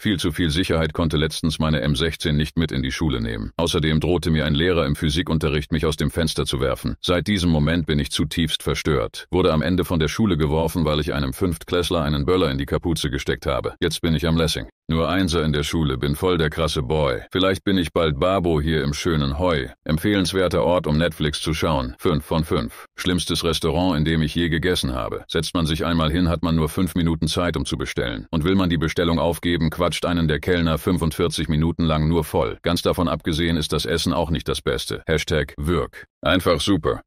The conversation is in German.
Viel zu viel Sicherheit konnte letztens meine M16 nicht mit in die Schule nehmen. Außerdem drohte mir ein Lehrer im Physikunterricht, mich aus dem Fenster zu werfen. Seit diesem Moment bin ich zutiefst verstört. Wurde am Ende von der Schule geworfen, weil ich einem Fünftklässler einen Böller in die Kapuze gesteckt habe. Jetzt bin ich am Lessing. Nur Einser in der Schule, bin voll der krasse Boy. Vielleicht bin ich bald Babo hier im schönen Heu. Empfehlenswerter Ort, um Netflix zu schauen. 5 von 5. Schlimmstes Restaurant, in dem ich je gegessen habe. Setzt man sich einmal hin, hat man nur 5 Minuten Zeit, um zu bestellen. Und will man die Bestellung aufgeben, quatscht einen der Kellner 45 Minuten lang nur voll. Ganz davon abgesehen ist das Essen auch nicht das Beste. Hashtag Wirk. Einfach super.